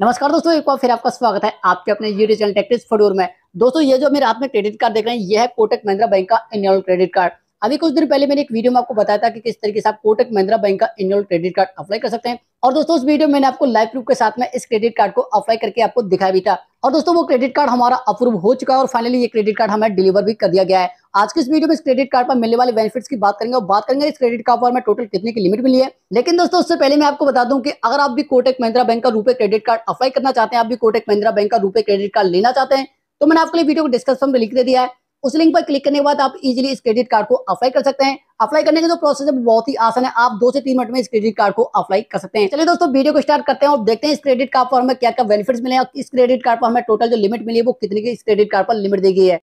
नमस्कार दोस्तों एक बार फिर आपका स्वागत है आपके अपने यूट्यूब चैनल टेक्टिस फटूर में दोस्तों ये जो मेरे हाथ में क्रेडिट कार्ड देख रहे हैं यह है कोटक महिंद्रा बैंक का एनुअल क्रेडिट कार्ड अभी कुछ दिन पहले मैंने एक वीडियो में आपको बताया था कि किस तरीके से आप कोटक महिंद्रा बैंक का एनुअल क्रेडिट कार्ड अप्लाई कर सकते हैं और दोस्तों उस वीडियो में मैंने आपको लाइव प्रूफ के साथ में इस क्रेडिट कार्ड को अप्लाई करके आपको दिखाया भी था और दोस्तों वो क्रेडिट कार्ड हमारा अप्रूव हो चुका है और फाइनली ये क्रेडिट कार्ड हमें डिलीवर भी कर दिया गया है आज के इस वीडियो में इस क्रेडिट कार्ड पर मिलने वाले बेनिफिट्स की बात करेंगे और बात करेंगे इस क्रेडिट कार्ड पर हमें टोटल कितने की लिमिट मिली है लेकिन दोस्तों उससे पहले मैं आपको बता दूं कि अगर आप भी कोटक महिंद्रा बैंक का रूपये क्रेडिट कार्ड अप्लाई करना चाहते हैं आप भी कोटक महिंद्रा बैंक का रूपये क्रेडिट कार्ड लेना चाहते हैं तो मैंने आपके लिए वीडियो को डिस्क्रिप्शन में लिख दे दिया है उस लिंक पर क्लिक करने के बाद आप इजीली इस क्रेडिट कार्ड को अप्लाई कर सकते हैं अप्लाई करने का जो प्रोसेस है बहुत ही आसान है आप दो से तीन मिनट में इस क्रेडिट कार्ड को अप्लाई कर सकते हैं चलिए दोस्तों वीडियो को स्टार्ट करते हैं और देखते हैं इस क्रेडिट कार्ड पर हमें क्या क्या बेनिफिट्स मिले और इस क्रेडिट कार्ड पर हमें टोटल जो लिमिट मिली है वो कितनी की इस क्रेडिट कार्ड पर लिमिट दी गई है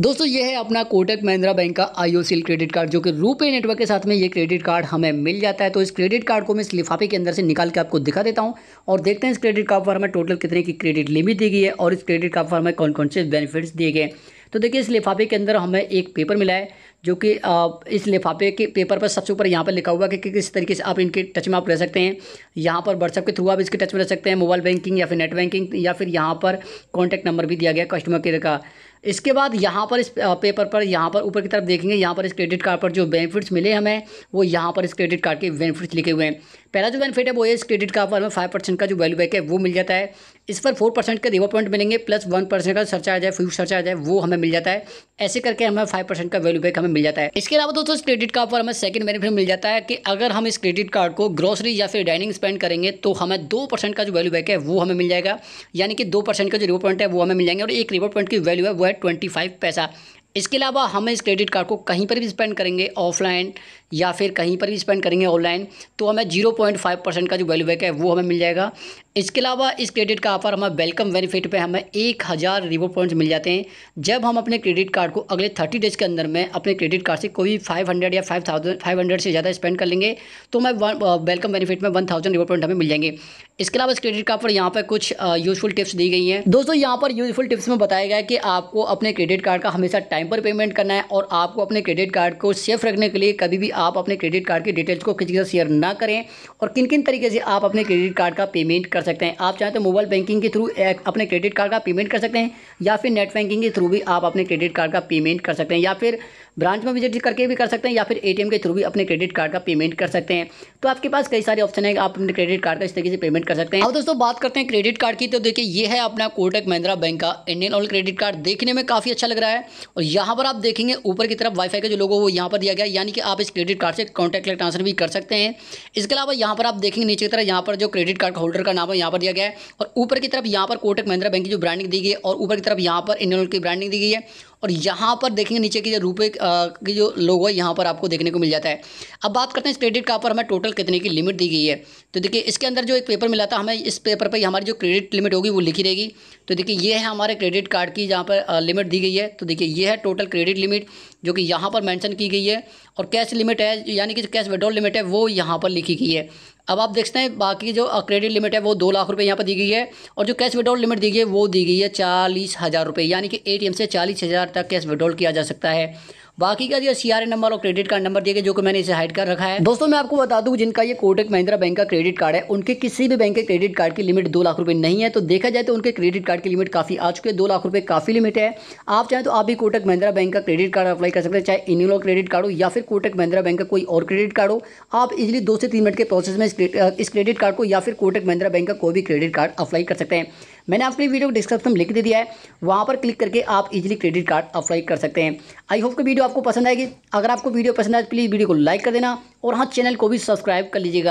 दोस्तों ये है अपना कोटक महिंद्रा बैंक का आईओ सील क्रेडिट कार्ड जो कि रूपे नेटवर्क के साथ में ये क्रेडिट कार्ड हमें मिल जाता है तो इस क्रेडिट कार्ड को मैं इस लिफाफे के अंदर से निकाल के आपको दिखा देता हूँ और देखते हैं इस क्रेडिट कार्ड पर हमें टोटल कितने की क्रेडिट लिमिट दी गई है और इस क्रेडिट कार्ड पर हमें कौन कौन से बेनिफिट्स दिए गए तो देखिए इस लिफाफे के अंदर हमें एक पेपर मिला है जो कि इस लिफाफे के पेपर पर सबसे ऊपर यहाँ पर लिखा हुआ है कि किस तरीके से आप इनके टच में आप रह सकते हैं यहाँ पर व्हाट्सएप के थ्रू आप इसके टच में रह सकते हैं मोबाइल बैंकिंग या फिर नेट बैंकिंग या फिर यहाँ पर कॉन्टैक्ट नंबर भी दिया गया कस्टमर केयर का इसके बाद यहाँ पर इस पेपर पर यहाँ पर ऊपर की तरफ देखेंगे यहाँ पर इस क्रेडिट कार्ड पर जो बेनिफिट्स मिले हमें वो यहाँ पर इस क्रेडिट कार्ड के बेनिफिट्स लिखे हुए हैं पहला जो बेनिफिट है वो है इस क्रेडिट कार्ड पर हमें फाइव परसेंट का जो वैल्यू बैक है वो मिल जाता है इस पर फोर परसेंट के रिवो पॉइंट मिलेंगे प्लस वन परसेंट का सरचार्ज है फ्यू सरचार्ज है वो हमें मिल जाता है ऐसे करके हमें फाइव परसेंट का वैल्यू बैक हमें मिल जाता है इसके अलावा दोस्तों इस क्रेडिट कार्ड पर हमें सेकंड बेनिफिट मिल जाता है कि अगर हम इस क्रेडिट कार्ड को ग्रोसरी या फिर डाइनिंग स्पेंड करेंगे तो हमें दो परसेंट का जो वैल्यू बैक है वो हमें मिल जाएगा यानी कि दो परसेंट का जो रिवॉर्ड पॉइंट है वो हमें मिल जाएंगे और एक रिवॉर्ड पॉइंट की वैल्यू है वो है ट्वेंटी फाइव पैसा इसके अलावा हम इस क्रेडिट कार्ड को कहीं पर भी स्पेंड करेंगे ऑफलाइन या फिर कहीं पर भी स्पेंड करेंगे ऑनलाइन तो हमें जीरो पॉइंट फाइव परसेंट का जो वैल्यू बैक है वो हमें मिल जाएगा इसके अलावा इस क्रेडिट कार्ड पर हमें वेलकम बेनिफिट पे हमें एक हज़ार रिवो पॉइंट्स मिल जाते हैं जब हम अपने क्रेडिट कार्ड को अगले थर्टी डेज़ के अंदर में अपने क्रेडिट कार्ड से कोई फाइव हंड्रेड या फाइव थाउजेंड फाइव हंड्रेड से ज़्यादा स्पेंड कर लेंगे तो हमें वेलकम बेनिफिट में वन थाउजेंड रिवो पॉइंट हमें मिल जाएंगे इसके अलावा इस क्रेडिट कार्ड पर यहाँ पर कुछ यूज़फुल uh, टिप्स दी गई हैं दोस्तों यहाँ पर यूज़फुल टिप्स में बताया गया कि आपको अपने क्रेडिट कार्ड का हमेशा टाइम टाइम पर पेमेंट करना है और आपको अपने क्रेडिट कार्ड को सेफ रखने के लिए कभी भी आप अपने क्रेडिट कार्ड की डिटेल्स को किसी के साथ शेयर ना करें और किन किन तरीके से आप अपने क्रेडिट कार्ड का पेमेंट कर सकते हैं आप चाहें तो मोबाइल बैंकिंग के थ्रू अपने क्रेडिट कार्ड का पेमेंट कर सकते हैं या फिर नेट बैंकिंग के थ्रू भी आप अपने क्रेडिट कार्ड का पेमेंट कर सकते हैं या फिर ब्रांच में विजिट करके भी कर सकते हैं या फिर एटीएम के थ्रू भी अपने क्रेडिट कार्ड का पेमेंट कर सकते हैं तो आपके पास कई सारे ऑप्शन है आप अपने क्रेडिट कार्ड का इस तरीके से पेमेंट कर सकते हैं और दोस्तों बात करते हैं क्रेडिट कार्ड की तो देखिए ये है अपना कोटक महिंद्रा बैंक का इंडियन ऑयल क्रेडिट कार्ड देखने में काफ़ी अच्छा लग रहा है और यहाँ पर आप देखेंगे ऊपर की तरफ वाईफाई का जो लोगों को यहाँ पर दिया गया यानी कि आप इस क्रेडिट कार्ड से कॉन्टैक्ट ट्रांसफर भी कर सकते हैं इसके अलावा यहाँ पर आप देखेंगे नीचे की तरफ यहाँ पर जो क्रेडिट कार्ड होल्डर का नाम है यहाँ पर दिया गया है और ऊपर की तरफ यहाँ पर कोटक महिंद्रा बैंक की जो ब्रांडिंग दी गई है और ऊपर की तरफ यहाँ पर इंडियन ऑयल की ब्रांडिंग दी गई है और यहाँ पर देखेंगे नीचे की जो रुपये की जो लोग है यहाँ पर आपको देखने को मिल जाता है अब बात करते हैं इस क्रेडिट कार्ड पर हमें टोटल कितने की लिमिट दी गई है तो देखिए इसके अंदर जो एक पेपर मिला था हमें इस पेपर पर हमारी जो क्रेडिट लिमिट होगी वो लिखी रहेगी तो देखिए ये है हमारे क्रेडिट कार्ड की जहाँ पर लिमिट दी गई है तो देखिए ये है टोटल क्रेडिट लिमिट जो कि यहाँ पर मैंशन की गई है और कैश लिमिट है यानी कि जो कैश विड्रॉल लिमिट है वो यहाँ पर लिखी गई है अब आप देखते हैं बाकी जो क्रेडिट लिमिट है वो दो लाख रुपये यहाँ पर दी गई है और जो कैश विड्रॉल लिमिट दी गई है वो दी गई है चालीस हज़ार रुपये यानी कि एटीएम से चालीस हज़ार तक कैश विड्रॉल किया जा सकता है बाकी का जो सी नंबर और क्रेडिट कार्ड नंबर दिया जो कि मैंने इसे हाइड कर रखा है दोस्तों मैं आपको बता दूँ जिनका ये कोटक महिंद्रा बैंक का क्रेडिट कार्ड है उनके किसी भी बैंक के क्रेडिट कार्ड की लिमिट दो लाख रुपये नहीं है तो देखा जाए तो उनके क्रेडिट कार्ड की लिमिट काफ़ी आ चुकी है दो लाख रुपये काफ़ी लिमिट है आप चाहें तो आप भी कोटक महिंद्रा बैंक का क्रेडिट कार्ड अप्लाई कर सकते हैं चाहे इनोलो क्रेडिट कार्ड हो या फिर कोटक महिंद्रा बैंक का कोई और क्रेडिट कार्ड हो आप इजिली दो से तीन मिनट के प्रोसेस में इस क्रेडिट कार्ड को या फिर कोटक महिंद्रा बैंक का कोई भी क्रेडिट कार्ड अप्लाई कर सकते हैं मैंने आपके लिए वीडियो को डिस्क्रिप्शन में लिख दे दिया है वहाँ पर क्लिक करके आप इजीली क्रेडिट कार्ड अप्लाई कर सकते हैं आई होप कि वीडियो आपको पसंद आएगी अगर आपको वीडियो पसंद आए तो प्लीज़ वीडियो को लाइक कर देना और हाँ चैनल को भी सब्सक्राइब कर लीजिएगा